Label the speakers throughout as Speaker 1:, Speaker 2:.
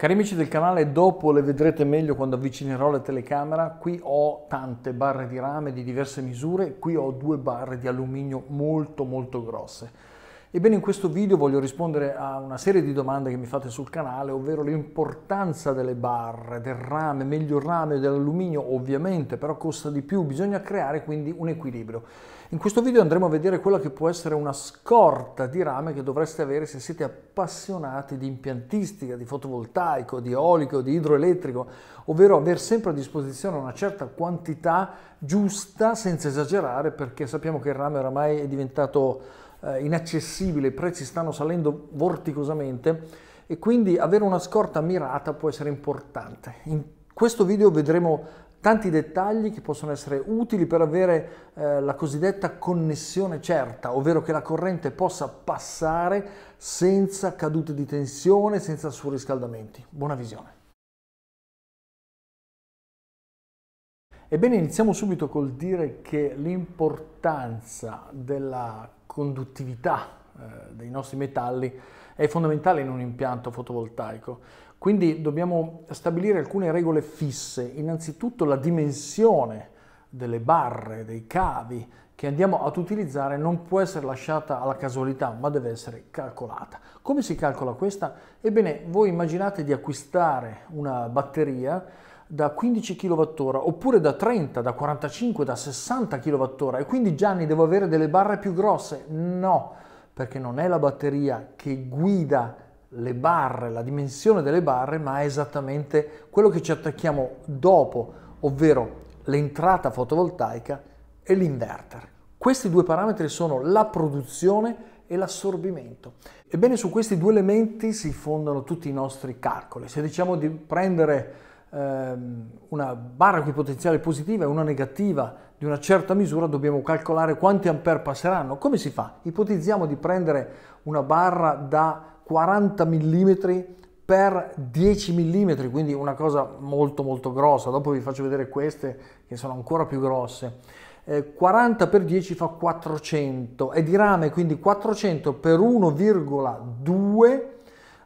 Speaker 1: Cari amici del canale, dopo le vedrete meglio quando avvicinerò la telecamera. Qui ho tante barre di rame di diverse misure, qui ho due barre di alluminio molto molto grosse. Ebbene, in questo video voglio rispondere a una serie di domande che mi fate sul canale, ovvero l'importanza delle barre, del rame, meglio il rame dell'alluminio, ovviamente, però costa di più, bisogna creare quindi un equilibrio. In questo video andremo a vedere quella che può essere una scorta di rame che dovreste avere se siete appassionati di impiantistica, di fotovoltaico, di eolico, di idroelettrico, ovvero aver sempre a disposizione una certa quantità giusta senza esagerare perché sappiamo che il rame oramai è diventato eh, inaccessibile, i prezzi stanno salendo vorticosamente e quindi avere una scorta mirata può essere importante. In questo video vedremo tanti dettagli che possono essere utili per avere eh, la cosiddetta connessione certa, ovvero che la corrente possa passare senza cadute di tensione, senza surriscaldamenti. Buona visione. Ebbene, iniziamo subito col dire che l'importanza della conduttività eh, dei nostri metalli è fondamentale in un impianto fotovoltaico quindi dobbiamo stabilire alcune regole fisse, innanzitutto la dimensione delle barre, dei cavi che andiamo ad utilizzare non può essere lasciata alla casualità, ma deve essere calcolata. Come si calcola questa? Ebbene, voi immaginate di acquistare una batteria da 15 kWh oppure da 30, da 45, da 60 kWh e quindi Gianni devo avere delle barre più grosse? No, perché non è la batteria che guida le barre, la dimensione delle barre, ma è esattamente quello che ci attacchiamo dopo, ovvero l'entrata fotovoltaica e l'inverter. Questi due parametri sono la produzione e l'assorbimento. Ebbene, su questi due elementi si fondano tutti i nostri calcoli. Se diciamo di prendere Ehm, una barra equipotenziale positiva e una negativa di una certa misura, dobbiamo calcolare quanti ampere passeranno. Come si fa? Ipotizziamo di prendere una barra da 40 mm per 10 mm, quindi una cosa molto molto grossa. Dopo vi faccio vedere queste che sono ancora più grosse. 40 eh, per 10 fa 400, è di rame, quindi 400 per 1,2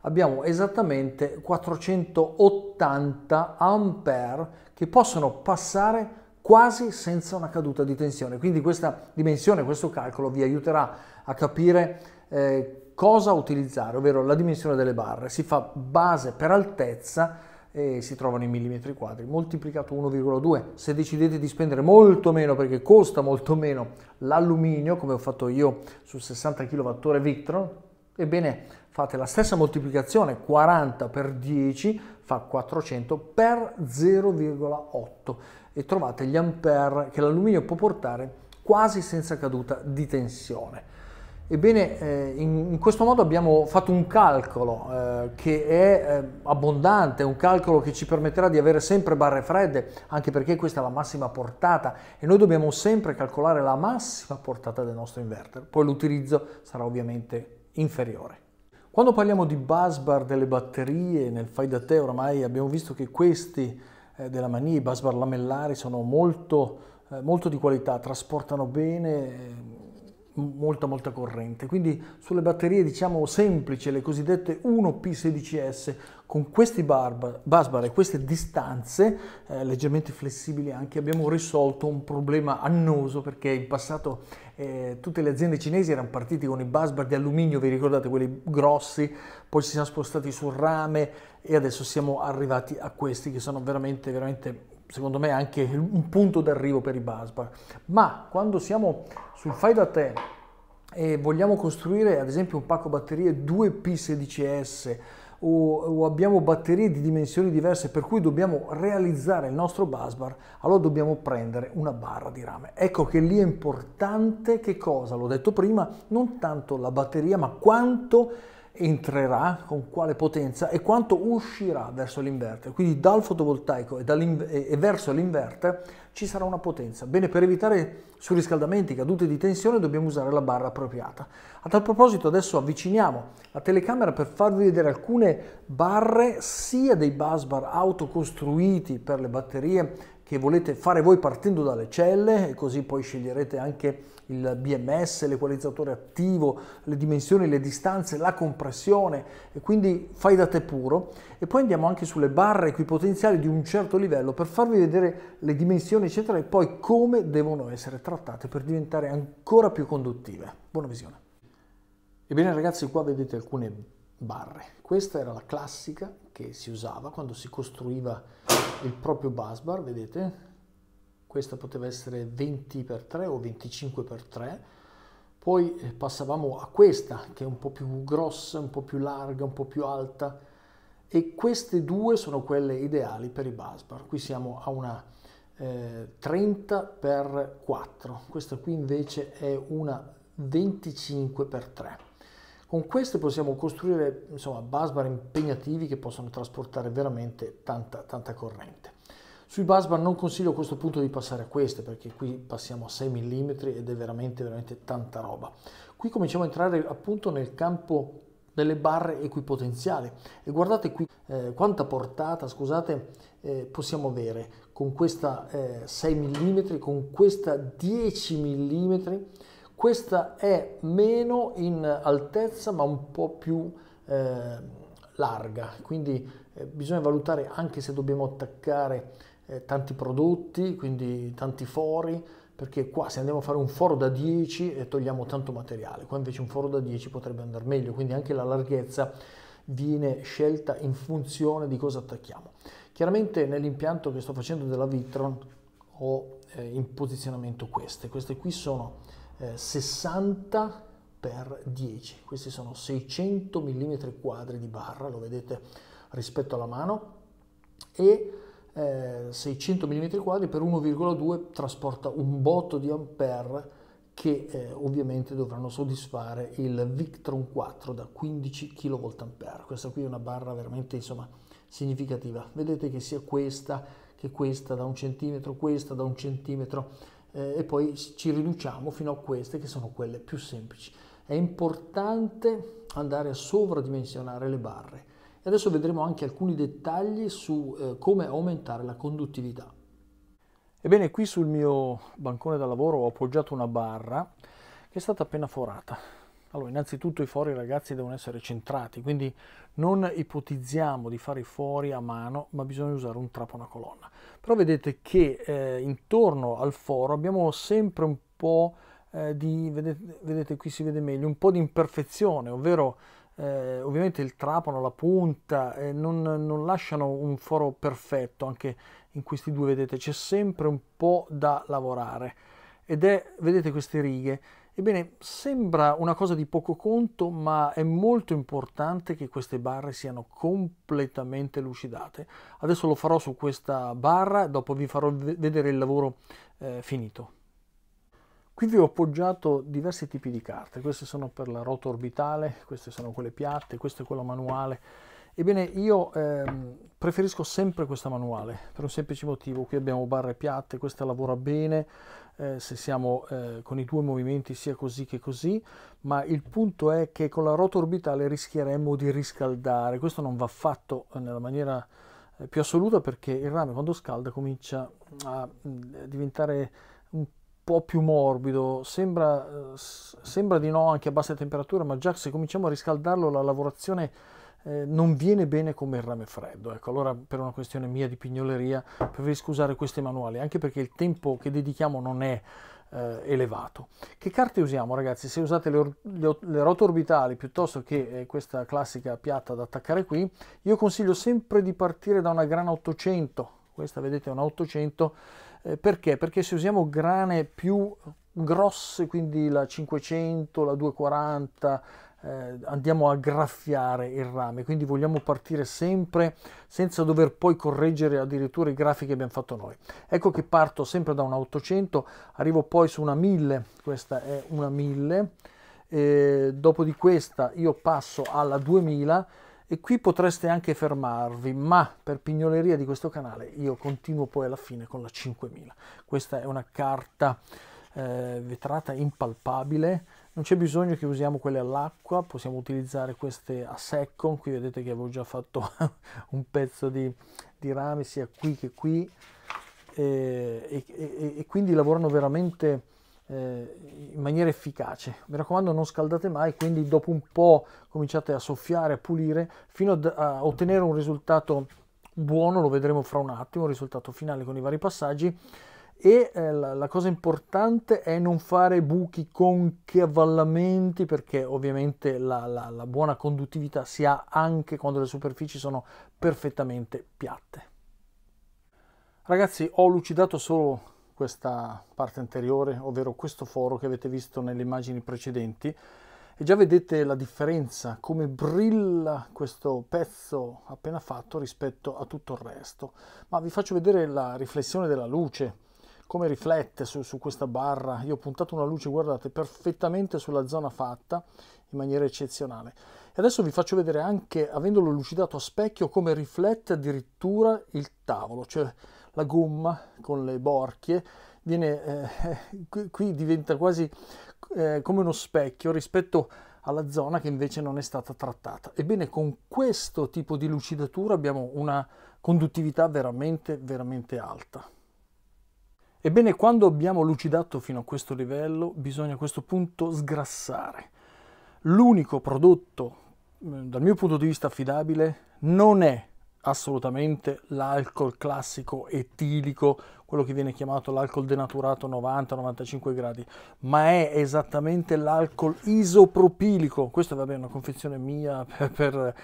Speaker 1: abbiamo esattamente 480 ampere che possono passare quasi senza una caduta di tensione. Quindi questa dimensione, questo calcolo vi aiuterà a capire eh, cosa utilizzare, ovvero la dimensione delle barre. Si fa base per altezza e si trovano in millimetri quadri moltiplicato 1,2 se decidete di spendere molto meno perché costa molto meno l'alluminio come ho fatto io su 60 kWh Victron Ebbene, fate la stessa moltiplicazione, 40 per 10 fa 400 per 0,8 e trovate gli ampere che l'alluminio può portare quasi senza caduta di tensione. Ebbene, eh, in, questo modo abbiamo fatto un calcolo eh, che è eh, abbondante, un calcolo che ci permetterà di avere sempre barre fredde, anche perché questa è la massima portata e noi dobbiamo sempre calcolare la massima portata del nostro inverter. Poi l'utilizzo sarà ovviamente inferiore. Quando parliamo di busbar delle batterie nel fai da te oramai abbiamo visto che questi eh, della Mani, i busbar lamellari, sono molto, eh, molto di qualità, trasportano bene, eh, molta molta corrente quindi sulle batterie diciamo semplici le cosiddette 1P16S con questi busbar e queste distanze eh, leggermente flessibili anche abbiamo risolto un problema annoso perché in passato eh, tutte le aziende cinesi erano partite con i busbar di alluminio vi ricordate quelli grossi poi ci siamo spostati sul rame e adesso siamo arrivati a questi che sono veramente veramente secondo me anche un punto d'arrivo per i busbar. Ma quando siamo sul fai da te e vogliamo costruire ad esempio un pacco batterie 2P16S o, o abbiamo batterie di dimensioni diverse per cui dobbiamo realizzare il nostro busbar, allora dobbiamo prendere una barra di rame. Ecco che lì è importante che cosa? L'ho detto prima, non tanto la batteria ma quanto entrerà con quale potenza e quanto uscirà verso l'inverter. Quindi dal fotovoltaico e, e verso l'inverter ci sarà una potenza. Bene, per evitare surriscaldamenti, cadute di tensione, dobbiamo usare la barra appropriata. A tal proposito adesso avviciniamo la telecamera per farvi vedere alcune barre sia dei busbar autocostruiti per le batterie che volete fare voi partendo dalle celle e così poi sceglierete anche il BMS, l'equalizzatore attivo, le dimensioni, le distanze, la compressione e quindi fai da te puro e poi andiamo anche sulle barre equipotenziali di un certo livello per farvi vedere le dimensioni eccetera e poi come devono essere trattate per diventare ancora più conduttive. Buona visione. Ebbene ragazzi qua vedete alcune barre. Questa era la classica che si usava quando si costruiva il proprio bus bar, vedete? Questa poteva essere 20x3 o 25x3 poi eh, passavamo a questa che è un po' più grossa, un po' più larga, un po' più alta e queste due sono quelle ideali per i busbar. Qui siamo a una eh, 30x4, questa qui invece è una 25x3. Con queste possiamo costruire insomma, busbar impegnativi che possono trasportare veramente tanta, tanta corrente. Sui busbar non consiglio a questo punto di passare a queste perché qui passiamo a 6 mm ed è veramente, veramente tanta roba. Qui cominciamo a entrare appunto nel campo delle barre equipotenziali. E guardate qui eh, quanta portata, scusate, eh, possiamo avere con questa eh, 6 mm, con questa 10 mm. Questa è meno in altezza ma un po' più eh, larga, quindi eh, bisogna valutare anche se dobbiamo attaccare eh, tanti prodotti, quindi tanti fori, perché qua se andiamo a fare un foro da 10 eh, togliamo tanto materiale, qua invece un foro da 10 potrebbe andare meglio, quindi anche la larghezza viene scelta in funzione di cosa attacchiamo. Chiaramente nell'impianto che sto facendo della Vitron ho eh, in posizionamento queste, queste qui sono eh, 60 x 10, questi sono 600 mm quadri di barra, lo vedete rispetto alla mano, e eh, 600 mm quadri per 1,2 trasporta un botto di ampere che eh, ovviamente dovranno soddisfare il Victron 4 da 15 kVA. Questa qui è una barra veramente insomma, significativa. Vedete che sia questa che questa da un centimetro, questa da un centimetro eh, e poi ci riduciamo fino a queste che sono quelle più semplici. È importante andare a sovradimensionare le barre e adesso vedremo anche alcuni dettagli su eh, come aumentare la conduttività. Ebbene, qui sul mio bancone da lavoro ho appoggiato una barra che è stata appena forata. Allora, innanzitutto i fori ragazzi devono essere centrati, quindi non ipotizziamo di fare i fori a mano, ma bisogna usare un trapo una colonna. Però vedete che eh, intorno al foro abbiamo sempre un po' eh, di, vedete, vedete qui si vede meglio, un po' di imperfezione, ovvero eh, ovviamente il trapano, la punta, eh, non, non, lasciano un foro perfetto, anche in questi due vedete c'è sempre un po' da lavorare ed è, vedete queste righe, ebbene sembra una cosa di poco conto ma è molto importante che queste barre siano completamente lucidate. Adesso lo farò su questa barra, dopo vi farò vedere il lavoro eh, finito. Qui vi ho appoggiato diversi tipi di carte, queste sono per la rota orbitale, queste sono quelle piatte, questa è quella manuale. Ebbene, io ehm, preferisco sempre questa manuale, per un semplice motivo, qui abbiamo barre piatte, questa lavora bene, eh, se siamo eh, con i due movimenti sia così che così, ma il punto è che con la rota orbitale rischieremmo di riscaldare, questo non va fatto nella maniera eh, più assoluta perché il rame quando scalda comincia a mm, diventare po' più morbido, sembra, eh, sembra di no anche a bassa temperatura, ma già se cominciamo a riscaldarlo la lavorazione eh, non viene bene come il rame freddo. Ecco, allora per una questione mia di pignoleria preferisco usare questi manuali, anche perché il tempo che dedichiamo non è eh, elevato. Che carte usiamo ragazzi? Se usate le, le, le rote orbitali piuttosto che eh, questa classica piatta da attaccare qui, io consiglio sempre di partire da una grana 800, questa vedete è una 800, eh, perché? Perché se usiamo grane più grosse, quindi la 500, la 240, eh, andiamo a graffiare il rame, quindi vogliamo partire sempre senza dover poi correggere addirittura i grafi che abbiamo fatto noi. Ecco che parto sempre da una 800, arrivo poi su una 1000, questa è una 1000, eh, dopo di questa io passo alla 2000 e qui potreste anche fermarvi, ma per pignoleria di questo canale io continuo poi alla fine con la 5000. Questa è una carta eh, vetrata impalpabile, non c'è bisogno che usiamo quelle all'acqua, possiamo utilizzare queste a secco, qui vedete che avevo già fatto un pezzo di, di rame sia qui che qui, e, e, e, e quindi lavorano veramente eh, in maniera efficace. Mi raccomando non scaldate mai, quindi dopo un po' cominciate a soffiare, a pulire, fino a ottenere un risultato buono, lo vedremo fra un attimo, il risultato finale con i vari passaggi. E eh, la, la, cosa importante è non fare buchi con cavallamenti perché ovviamente la, la, la buona conduttività si ha anche quando le superfici sono perfettamente piatte. Ragazzi ho lucidato solo questa parte anteriore, ovvero questo foro che avete visto nelle immagini precedenti, e già vedete la differenza, come brilla questo pezzo appena fatto rispetto a tutto il resto. Ma vi faccio vedere la riflessione della luce, come riflette su, su questa barra. Io ho puntato una luce, guardate, perfettamente sulla zona fatta, in maniera eccezionale. E adesso vi faccio vedere anche, avendolo lucidato a specchio, come riflette addirittura il tavolo, cioè la gomma con le borchie, viene, eh, qui diventa quasi eh, come uno specchio rispetto alla zona che invece non è stata trattata. Ebbene, con questo tipo di lucidatura abbiamo una conduttività veramente, veramente alta. Ebbene, quando abbiamo lucidato fino a questo livello, bisogna a questo punto sgrassare. L'unico prodotto, mm, dal mio punto di vista affidabile, non è assolutamente l'alcol classico etilico, quello che viene chiamato l'alcol denaturato 90-95 gradi, ma è esattamente l'alcol isopropilico. Questa è una confezione mia per, per,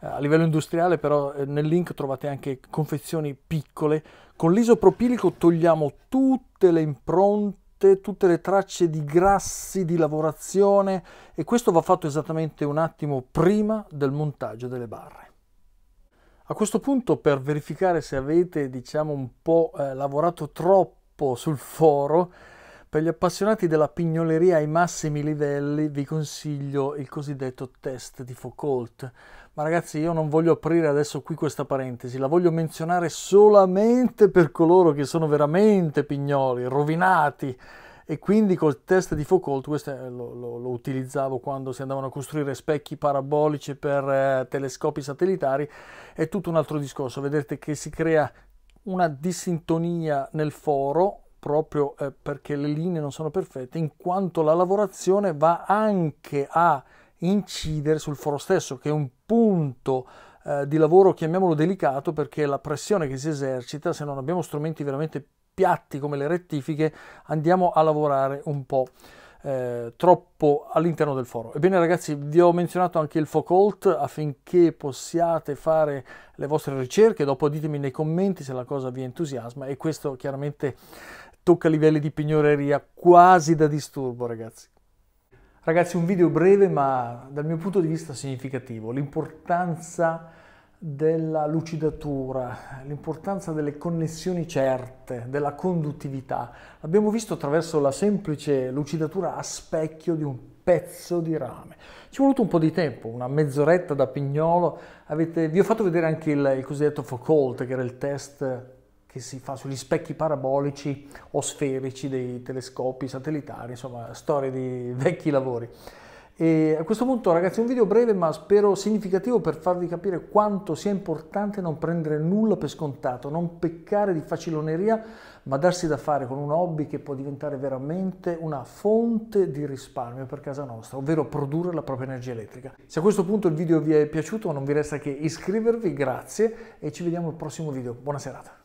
Speaker 1: eh, a livello industriale, però eh, nel link trovate anche confezioni piccole. Con l'isopropilico togliamo tutte le impronte tutte le tracce di grassi, di lavorazione e questo va fatto esattamente un attimo prima del montaggio delle barre. A questo punto per verificare se avete diciamo un po' eh, lavorato troppo sul foro, per gli appassionati della pignoleria ai massimi livelli vi consiglio il cosiddetto test di Foucault. Ma ragazzi io non voglio aprire adesso qui questa parentesi, la voglio menzionare solamente per coloro che sono veramente pignoli, rovinati, e quindi col test di Foucault questo lo, lo, lo utilizzavo quando si andavano a costruire specchi parabolici per eh, telescopi satellitari, è tutto un altro discorso, vedete che si crea una disintonia nel foro proprio eh, perché le linee non sono perfette, in quanto la lavorazione va anche a incidere sul foro stesso, che è un punto eh, di lavoro, chiamiamolo delicato, perché la pressione che si esercita, se non abbiamo strumenti veramente piatti come le rettifiche andiamo a lavorare un po' eh, troppo all'interno del foro. Ebbene ragazzi, vi ho menzionato anche il Focalt affinché possiate fare le vostre ricerche, dopo ditemi nei commenti se la cosa vi entusiasma e questo chiaramente tocca livelli di pignoreria quasi da disturbo ragazzi. Ragazzi, un video breve ma dal mio punto di vista significativo, l'importanza della lucidatura, l'importanza delle connessioni certe, della conduttività. L'abbiamo visto attraverso la semplice lucidatura a specchio di un pezzo di rame. Ci è voluto un po' di tempo, una mezz'oretta da pignolo. Avete, vi ho fatto vedere anche il, il cosiddetto Foucault, che era il test che si fa sugli specchi parabolici o sferici dei telescopi satellitari, insomma, storie di vecchi lavori. E a questo punto ragazzi un video breve ma spero significativo per farvi capire quanto sia importante non prendere nulla per scontato, non peccare di faciloneria ma darsi da fare con un hobby che può diventare veramente una fonte di risparmio per casa nostra, ovvero produrre la propria energia elettrica. Se a questo punto il video vi è piaciuto non vi resta che iscrivervi, grazie e ci vediamo al prossimo video. Buona serata.